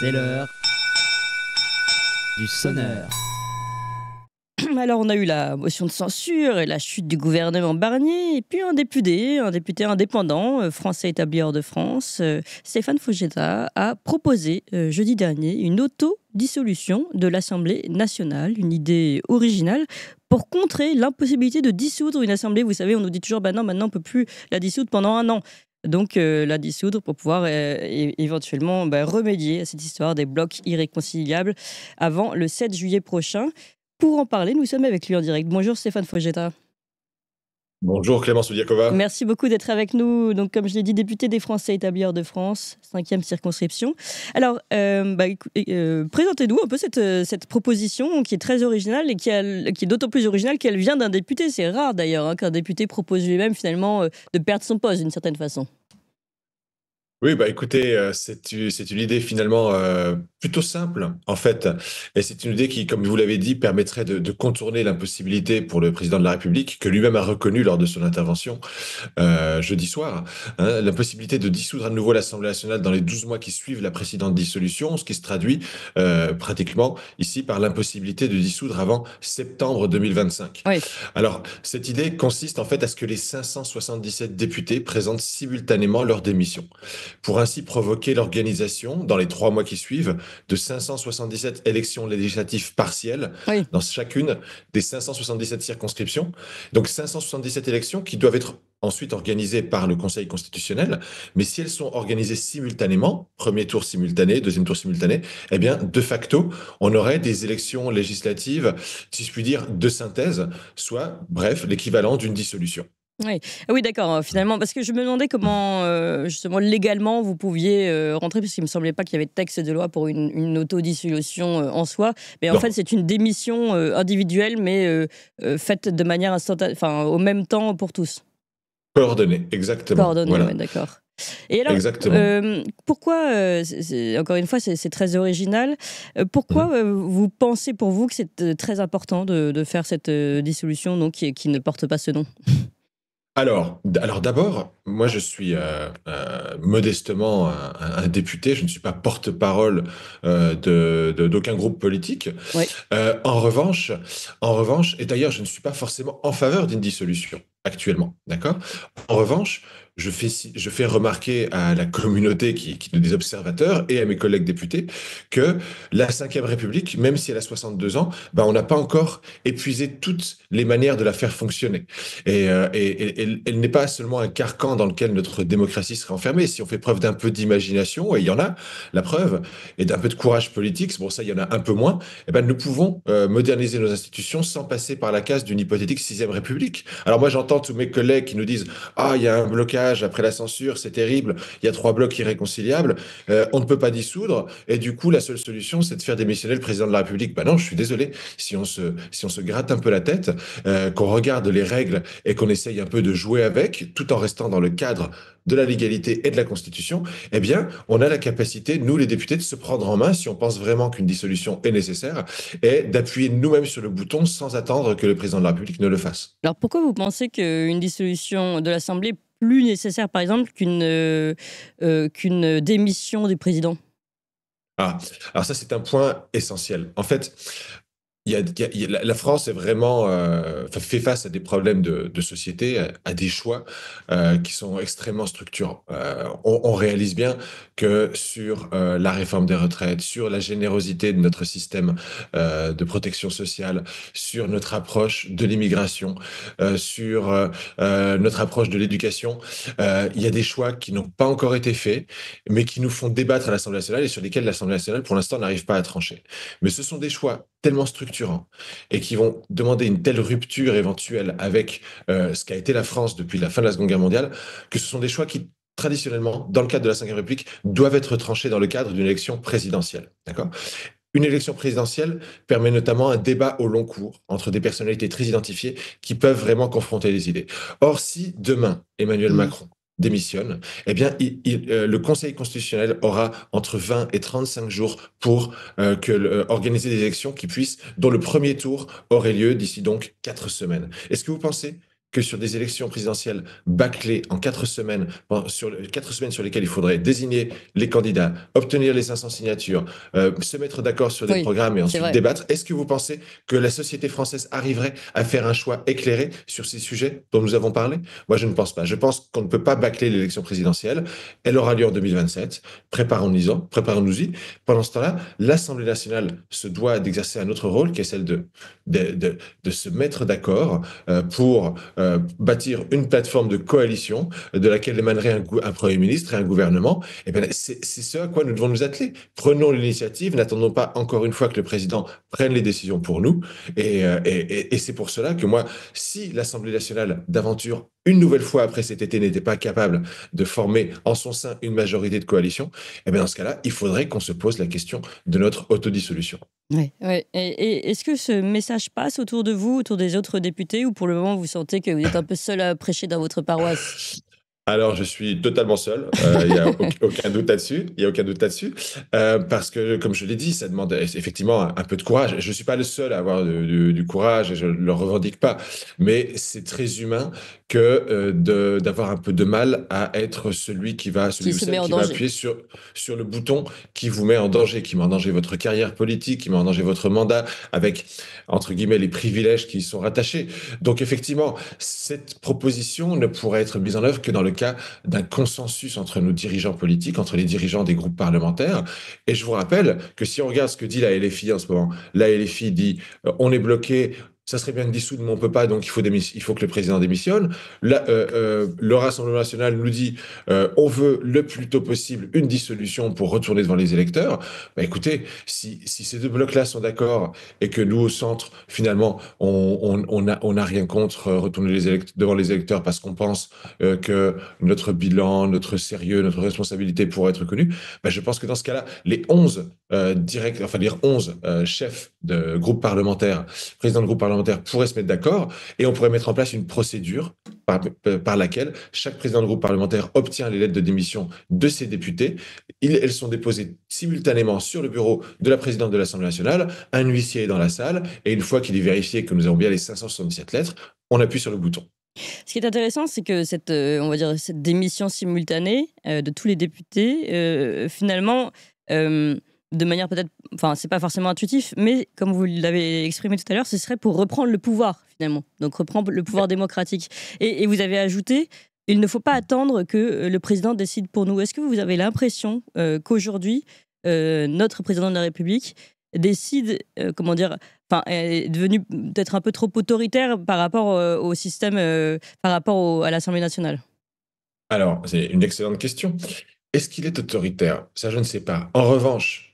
C'est l'heure du sonneur. Alors on a eu la motion de censure et la chute du gouvernement Barnier, et puis un député, un député indépendant, euh, français établi hors de France, euh, Stéphane Fougeta, a proposé euh, jeudi dernier une auto-dissolution de l'Assemblée nationale, une idée originale pour contrer l'impossibilité de dissoudre une assemblée. Vous savez, on nous dit toujours, ben non, maintenant on peut plus la dissoudre pendant un an donc euh, la dissoudre pour pouvoir euh, éventuellement bah, remédier à cette histoire des blocs irréconciliables avant le 7 juillet prochain. Pour en parler, nous sommes avec lui en direct. Bonjour Stéphane Fogetta. Bonjour Clémence Oudiakova. Merci beaucoup d'être avec nous. Donc, comme je l'ai dit, député des Français établis hors de France, cinquième circonscription. Alors, euh, bah, euh, présentez-nous un peu euh, cette, proposition qui est très originale et qui, est d'autant plus originale qu'elle vient d'un député. C'est rare d'ailleurs hein, qu'un député propose lui-même finalement de perdre son poste d'une certaine façon. Oui, bah écoutez, euh, c'est une idée finalement euh, plutôt simple, en fait. Et c'est une idée qui, comme vous l'avez dit, permettrait de, contourner l'impossibilité pour le président de la République, que lui-même a reconnu lors de son intervention euh, jeudi soir, hein, l'impossibilité de dissoudre à nouveau l'Assemblée nationale dans les 12 mois qui suivent la précédente dissolution, ce qui se traduit pratiquement ici par l'impossibilité de dissoudre avant septembre 2025. Alors, cette idée consiste en fait à ce que les 577 députés présentent simultanément leur démission pour ainsi provoquer l'organisation, dans les trois mois qui suivent, de 577 élections législatives partielles dans chacune des 577 circonscriptions. Donc 577 élections qui doivent être ensuite organisées par le Conseil constitutionnel, mais si elles sont organisées simultanément, premier tour simultané, deuxième tour simultané, eh bien, de facto, on aurait des élections législatives, si je puis dire, de synthèse, soit, bref, l'équivalent d'une dissolution. Ah oui, d'accord, euh, finalement, parce que je me demandais comment, euh, justement, légalement, vous pouviez euh, rentrer, parce qu'il ne me semblait pas qu'il y avait de texte de loi pour une, autodissolution en soi. Mais en fait, c'est une démission individuelle, mais faite de manière instantanée, enfin, au même temps pour tous. Coordonnée, exactement. Coordonnée, voilà. d'accord. Et alors, pourquoi, encore une fois, c'est très original, pourquoi mmh. vous pensez pour vous que c'est très important de, faire cette dissolution donc, qui ne porte pas ce nom alors, d'abord, moi je suis euh, euh, modestement un, député, je ne suis pas porte-parole euh, de d'aucun groupe politique. en revanche, en revanche, et d'ailleurs je ne suis pas forcément en faveur d'une dissolution actuellement. D'accord En revanche, je fais, je fais remarquer à la communauté qui, qui des observateurs et à mes collègues députés que la Ve République, même si elle a 62 ans, ben on n'a pas encore épuisé toutes les manières de la faire fonctionner. Et, euh, et, elle, n'est pas seulement un carcan dans lequel notre démocratie serait enfermée. Si on fait preuve d'un peu d'imagination, et il y en a, la preuve, et d'un peu de courage politique, bon ça il y en a un peu moins, et eh ben nous pouvons euh, moderniser nos institutions sans passer par la case d'une hypothétique Sixième République. Alors moi j'entends tous mes collègues qui nous disent Ah, il y a un blocage après la censure, c'est terrible, il y a trois blocs irréconciliables, euh, on ne peut pas dissoudre, et du coup, la seule solution, c'est de faire démissionner le président de la République. Ben non, je suis désolé, si on se, si on se gratte un peu la tête, euh, qu'on regarde les règles et qu'on essaye un peu de jouer avec, tout en restant dans le cadre de la légalité et de la Constitution, eh bien, on a la capacité, nous les députés, de se prendre en main si on pense vraiment qu'une dissolution est nécessaire et d'appuyer nous-mêmes sur le bouton sans attendre que le président de la République ne le fasse. Alors pourquoi vous pensez qu'une dissolution de l'Assemblée est plus nécessaire, par exemple, qu'une euh, euh, démission du président ah, alors ça c'est un point essentiel. En fait, la, France est vraiment euh, fait face à des problèmes de, société, à, des choix euh, qui sont extrêmement structurants. Euh, on, on, réalise bien que sur euh, la réforme des retraites, sur la générosité de notre système euh, de protection sociale, sur notre approche de l'immigration, euh, sur notre approche de l'éducation. Il y a des choix qui n'ont pas encore été faits, mais qui nous font débattre à l'Assemblée nationale et sur lesquels l'Assemblée nationale, pour l'instant, n'arrive pas à trancher. Mais ce sont des choix tellement structurants et qui vont demander une telle rupture éventuelle avec ce qu'a été la France depuis la fin de la Seconde Guerre mondiale, que ce sont des choix qui traditionnellement, dans le cadre de la Ve République, doivent être tranchées dans le cadre d'une élection présidentielle. D'accord une élection présidentielle permet notamment un débat au long cours entre des personnalités très identifiées qui peuvent vraiment confronter les idées. Or, si demain Emmanuel mmh. Macron démissionne, eh bien, euh, le Conseil constitutionnel aura entre 20 et 35 jours pour euh, euh, organiser des élections qui puissent, dont le premier tour aurait lieu d'ici donc quatre semaines. Est-ce que vous pensez que sur des élections présidentielles bâclées en quatre semaines, sur, quatre semaines sur lesquelles il faudrait désigner les candidats, obtenir les 500 signatures, euh, se mettre d'accord sur des programmes et ensuite débattre. Est-ce que vous pensez que la société française arriverait à faire un choix éclairé sur ces sujets dont nous avons parlé Moi, je ne pense pas. Je pense qu'on ne peut pas bâcler l'élection présidentielle. Elle aura lieu en 2027. Préparons-nous-y. Pendant ce temps-là, l'Assemblée nationale se doit d'exercer un autre rôle qui est celle de, de, se mettre d'accord euh, pour... Euh, euh, bâtir une plateforme de coalition de laquelle émanerait un, Premier ministre et un gouvernement, eh bien, c'est ce à quoi nous devons nous atteler. Prenons l'initiative, n'attendons pas encore une fois que le président prenne les décisions pour nous. et euh, c'est pour cela que moi, si l'Assemblée nationale d'aventure une nouvelle fois après cet été n'était pas capable de former en son sein une majorité de coalition, eh bien dans ce cas-là, il faudrait qu'on se pose la question de notre autodissolution. Oui, oui. Et, est-ce que ce message passe autour de vous, autour des autres députés, ou pour le moment vous sentez que vous êtes un peu seul à prêcher dans votre paroisse alors, je suis totalement seul. Il euh, n'y a aucun doute là-dessus. Il y a aucun doute là-dessus. Euh, parce que, comme je l'ai dit, ça demande effectivement un, peu de courage. Je ne suis pas le seul à avoir du, courage et je ne le revendique pas. Mais c'est très humain que euh, d'avoir un peu de mal à être celui qui va, appuyer sur, le bouton qui vous met en danger, qui met en danger votre carrière politique, qui met en danger votre mandat, avec, entre guillemets, les privilèges qui y sont rattachés. Donc effectivement, cette proposition ne pourrait être mise en œuvre que dans le cas d'un consensus entre nos dirigeants politiques, entre les dirigeants des groupes parlementaires. Et je vous rappelle que si on regarde ce que dit la LFI en ce moment, la LFI dit euh, on est bloqué, ça serait bien de dissoudre, mais on ne peut pas, donc il faut, il faut que le président démissionne. Euh, euh, le Rassemblement national nous dit euh, on veut le plus tôt possible une dissolution pour retourner devant les électeurs. Bah, écoutez, si, si ces deux blocs-là sont d'accord et que nous, au centre, finalement, on n'a on, on rien contre retourner les devant les électeurs parce qu'on pense que notre bilan, notre sérieux, notre responsabilité pourrait être connu, bah, je pense que dans ce cas-là, les 11 enfin, dire 11 chefs de groupe parlementaire, président de groupe parlementaire, parlementaires pourraient se mettre d'accord et on pourrait mettre en place une procédure euh, par, laquelle chaque président de groupe parlementaire obtient les lettres de démission de ses députés. elles sont déposées simultanément sur le bureau de la présidente de l'Assemblée nationale. Un huissier est dans la salle et une fois qu'il est vérifié que nous avons bien les 577 lettres, on appuie sur le bouton. Ce qui est intéressant, c'est que cette, euh, on va dire, cette démission simultanée euh, de tous les députés, finalement, de manière peut-être, enfin, c'est pas forcément intuitif, mais comme vous l'avez exprimé tout à l'heure, ce serait pour reprendre le pouvoir finalement, donc reprendre le pouvoir démocratique. Et, vous avez ajouté, il ne faut pas attendre que euh, le président décide pour nous. Est-ce que vous avez l'impression euh, qu'aujourd'hui, euh, notre président de la République décide, comment dire, enfin, est devenu peut-être un peu trop autoritaire par rapport au système, par rapport à l'Assemblée nationale Alors, c'est une excellente question. Est-ce qu'il est autoritaire Ça, je ne sais pas. En revanche,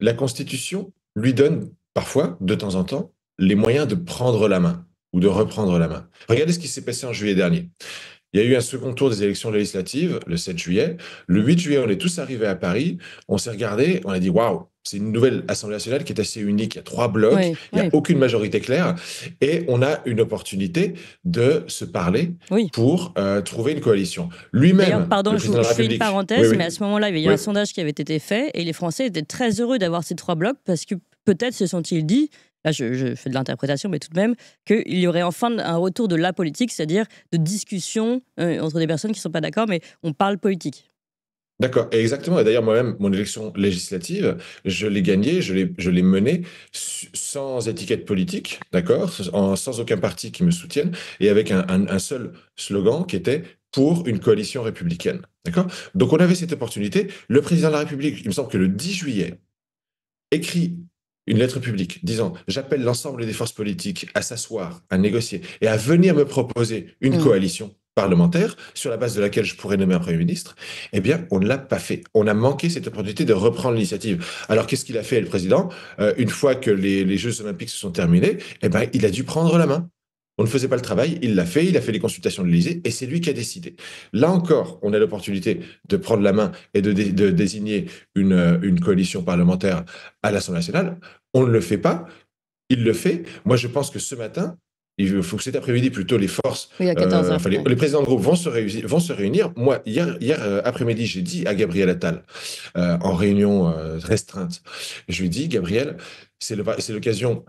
la Constitution lui donne parfois, de temps en temps, les moyens de prendre la main ou de reprendre la main. Regardez ce qui s'est passé en juillet dernier. Il y a eu un second tour des élections législatives le 7 juillet. Le 8 juillet, on est tous arrivés à Paris. On s'est regardés, on a dit waouh, c'est une nouvelle Assemblée nationale qui est assez unique. Il y a trois blocs, il n'y a aucune majorité claire. Et on a une opportunité de se parler pour euh, trouver une coalition. Lui-même. Pardon, je, fais une parenthèse, mais à ce moment-là, il y a eu un sondage qui avait été fait et les Français étaient très heureux d'avoir ces trois blocs parce que peut-être se sont-ils dit là je, fais de l'interprétation, mais tout de même, qu'il y aurait enfin un retour de la politique, c'est-à-dire de discussion euh, entre des personnes qui ne sont pas d'accord, mais on parle politique. D'accord, exactement. Et d'ailleurs, moi-même, mon élection législative, je l'ai gagnée, je l'ai, je menée sans étiquette politique, d'accord, sans aucun parti qui me soutienne, et avec un, un seul slogan qui était pour une coalition républicaine. D'accord Donc on avait cette opportunité. Le président de la République, il me semble que le 10 juillet, écrit une lettre publique disant j'appelle l'ensemble des forces politiques à s'asseoir, à négocier et à venir me proposer une mm. coalition parlementaire sur la base de laquelle je pourrais nommer un Premier ministre, eh bien, on ne l'a pas fait. On a manqué cette opportunité de reprendre l'initiative. Alors, qu'est-ce qu'il a fait, le président euh, Une fois que les, les, Jeux olympiques se sont terminés, eh bien, il a dû prendre la main. On ne faisait pas le travail, il l'a fait, il a fait les consultations de l'Élysée et c'est lui qui a décidé. Là encore, on a l'opportunité de prendre la main et de, désigner une, euh, une, coalition parlementaire à l'Assemblée nationale. On ne le fait pas, il le fait. Moi, je pense que ce matin, il faut que cet après-midi, plutôt, les forces, euh, les, présidents de groupe vont se, réunir, Moi, hier, euh, après-midi, j'ai dit à Gabriel Attal, en réunion restreinte, je lui ai dit, Gabriel, c'est l'occasion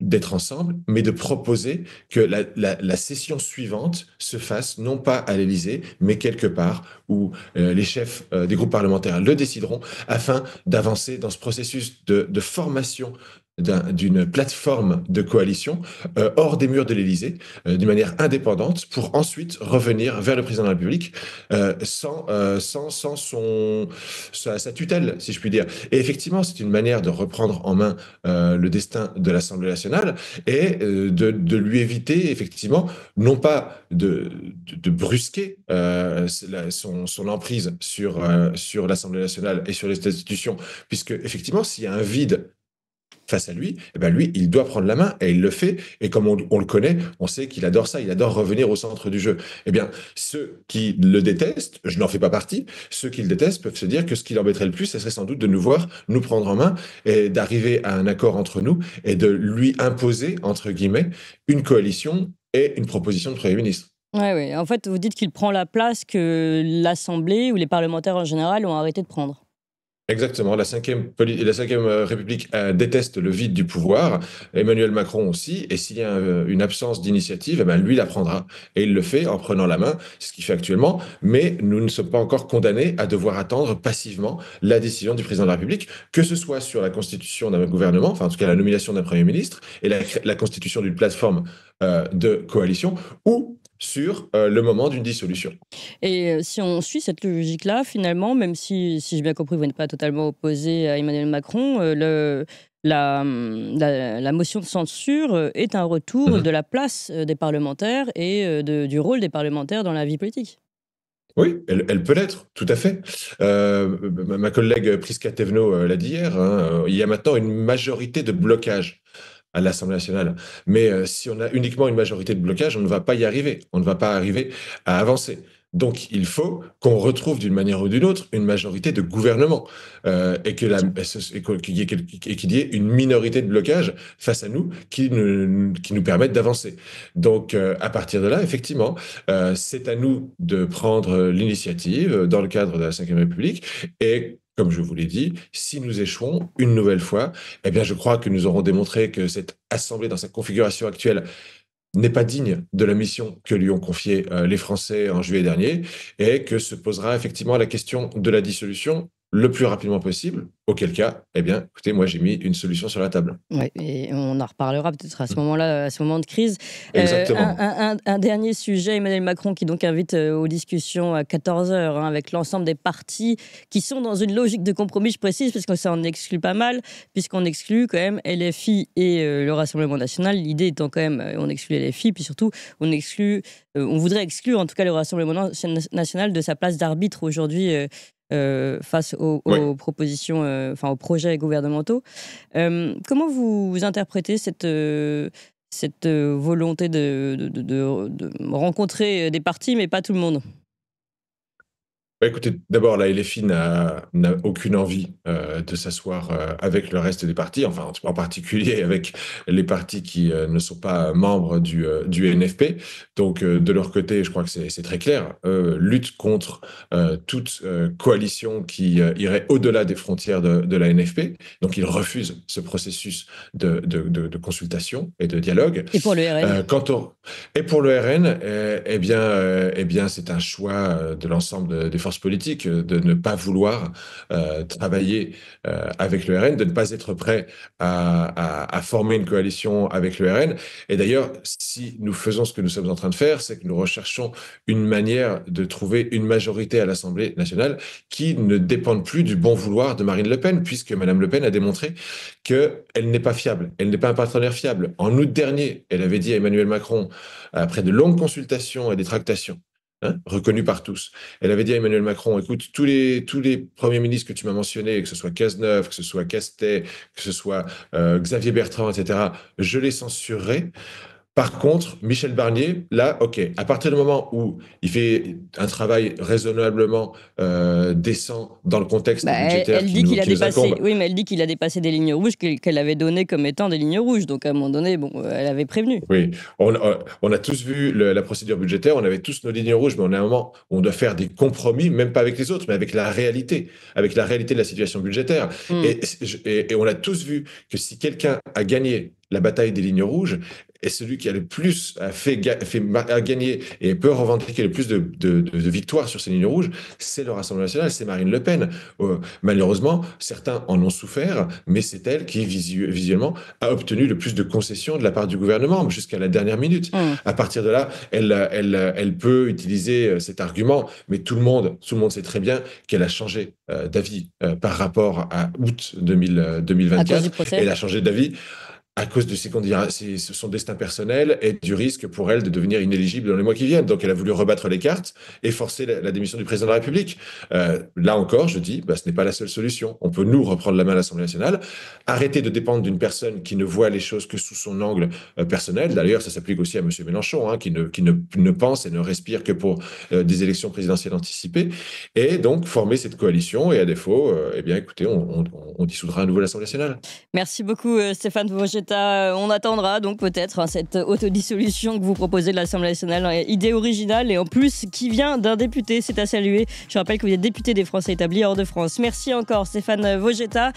d'être ensemble, mais de proposer que la, session suivante se fasse non pas à l'Élysée, mais quelque part où euh, les chefs euh, des groupes parlementaires le décideront, afin d'avancer dans ce processus de, de formation d'une plateforme de coalition euh, hors des murs de l'Élysée, euh, d'une manière indépendante, pour ensuite revenir vers le président de la République euh, sans, euh, sans, sans, son, sa, tutelle, si je puis dire. Et effectivement, c'est une manière de reprendre en main le destin de l'Assemblée nationale et de, de, lui éviter, effectivement, non pas de, de, brusquer la, son, son, emprise sur, sur l'Assemblée nationale et sur les institutions, puisque, effectivement, s'il y a un vide face à lui, et eh ben lui, il doit prendre la main et il le fait. Et comme on, le connaît, on sait qu'il adore ça, il adore revenir au centre du jeu. Eh bien, ceux qui le détestent, je n'en fais pas partie, ceux qui le détestent peuvent se dire que ce qui l'embêterait le plus, ce serait sans doute de nous voir nous prendre en main et d'arriver à un accord entre nous et de lui imposer, entre guillemets, une coalition et une proposition de Premier ministre. Ouais, oui. En fait, vous dites qu'il prend la place que l'Assemblée ou les parlementaires en général ont arrêté de prendre. Exactement. La cinquième, la euh, République euh, déteste le vide du pouvoir. Emmanuel Macron aussi. Et s'il y a euh, une absence d'initiative, eh ben lui la prendra. Et il le fait en prenant la main, ce qu'il fait actuellement. Mais nous ne sommes pas encore condamnés à devoir attendre passivement la décision du président de la République, que ce soit sur la constitution d'un gouvernement, enfin en tout cas la nomination d'un premier ministre et la, constitution d'une plateforme de coalition, ou sur euh, le moment d'une dissolution. Et euh, si on suit cette logique-là, finalement, même si, si j'ai bien compris, vous n'êtes pas totalement opposé à Emmanuel Macron, euh, le, hum, la, la, motion de censure est un retour mhm. de la place des parlementaires et du rôle des parlementaires dans la vie politique. Oui, elle, peut l'être, tout à fait. ma collègue Priska Tevno l'a dit hier, hein, il y a maintenant une majorité de blocage à l'Assemblée nationale. Mais euh, si on a uniquement une majorité de blocage, on ne va pas y arriver. On ne va pas arriver à avancer. Donc il faut qu'on retrouve d'une manière ou d'une autre une majorité de gouvernement et qu'il y, ait une minorité de blocage face à nous qui, qui nous permette d'avancer. Donc euh, à partir de là, effectivement, euh, c'est à nous de prendre l'initiative dans le cadre de la Ve République et comme je vous l'ai dit, si nous échouons une nouvelle fois, eh bien, je crois que nous aurons démontré que cette assemblée, dans sa configuration actuelle, n'est pas digne de la mission que lui ont confiée euh, les Français en juillet dernier, et que se posera effectivement la question de la dissolution le plus rapidement possible, auquel cas, eh bien, écoutez, moi, j'ai mis une solution sur la table. Oui, et on en reparlera peut-être à ce mm. moment-là, à ce moment de crise. Euh, Exactement. un, dernier sujet, Emmanuel Macron qui donc invite euh, aux discussions à 14h hein, avec l'ensemble des partis qui sont dans une logique de compromis, je précise, parce que ça en exclut pas mal, puisqu'on exclut quand même LFI et euh, le Rassemblement National. L'idée étant quand même, on exclut LFI, puis surtout, on exclut, on voudrait exclure en tout cas le Rassemblement National de sa place d'arbitre aujourd'hui euh, face aux, propositions, euh, enfin aux projets gouvernementaux. Euh, comment vous, interprétez cette, volonté de rencontrer des partis, mais pas tout le monde bah, écoutez, d'abord, la LFI n'a aucune envie euh, de s'asseoir euh, avec le reste des partis, enfin en particulier avec les partis qui euh, ne sont pas membres du, NFP. Donc de leur côté, je crois que c'est très clair, lutte contre toute coalition qui irait au-delà des frontières de, la NFP. Donc ils refusent ce processus de, consultation et de dialogue. Et pour le RN Et pour le RN, eh, eh bien, eh bien c'est un choix de l'ensemble des politique euh, de ne pas vouloir euh, travailler euh, avec le RN, de ne pas être prêt à, former une coalition avec le RN. Et d'ailleurs, si nous faisons ce que nous sommes en train de faire, c'est que nous recherchons une manière de trouver une majorité à l'Assemblée nationale qui ne dépende plus du bon vouloir de Marine Le Pen, puisque Madame Le Pen a démontré qu'elle n'est pas fiable, elle n'est pas un partenaire fiable. En août dernier, elle avait dit à Emmanuel Macron, après de longues consultations et des tractations, Hein, reconnue par tous. Elle avait dit à Emmanuel Macron, écoute, tous les, tous les premiers ministres que tu m'as mentionnés, que ce soit Cazeneuve, que ce soit Castet, que ce soit euh, Xavier Bertrand, etc., je les censurerai. Par contre, Michel Barnier, là, OK, à partir du moment où il fait un travail raisonnablement euh, décent dans le contexte bah, budgétaire elle, dit qu'il a dépassé, Oui, mais elle dit qu'il a dépassé des lignes rouges qu'elle avait données comme étant des lignes rouges. Donc, à un moment donné, bon, elle avait prévenu. Oui, on, euh, a tous vu la procédure budgétaire, on avait tous nos lignes rouges, mais on a un moment où on doit faire des compromis, même pas avec les autres, mais avec la réalité, avec la réalité de la situation budgétaire. Hmm. et on a tous vu que si quelqu'un a gagné la bataille des lignes rouges, et celui qui a le plus a fait, a gagné et peut revendiquer le plus de, victoires sur ces lignes rouges, c'est le Rassemblement national, c'est Marine Le Pen. Euh, malheureusement, certains en ont souffert, mais c'est elle qui, visuellement, a obtenu le plus de concessions de la part du gouvernement jusqu'à la dernière minute. Mmh. À partir de là, elle, elle, peut utiliser euh, cet argument, mais tout le monde, tout le monde sait très bien qu'elle a changé euh, d'avis par rapport à août 2000, 2024. elle a changé d'avis à cause de ses, son destin personnel et du risque pour elle de devenir inéligible dans les mois qui viennent. Donc elle a voulu rebattre les cartes et forcer la, démission du président de la République. Euh, là encore, je dis, bah, ce n'est pas la seule solution. On peut nous reprendre la main à l'Assemblée nationale, arrêter de dépendre d'une personne qui ne voit les choses que sous son angle euh, personnel. D'ailleurs, ça s'applique aussi à M. Mélenchon, hein, qui, ne, qui ne, pense et ne respire que pour euh, des élections présidentielles anticipées. Et donc former cette coalition et à défaut, eh bien écoutez, on, dissoudra à nouveau l'Assemblée nationale. Merci beaucoup Stéphane jets euh, on attendra donc peut-être hein, cette autodissolution que vous proposez de l'Assemblée nationale. Hein, idée originale et en plus qui vient d'un député, c'est à saluer. Je rappelle que vous êtes député des Français établis hors de France. Merci encore Stéphane Vogetta.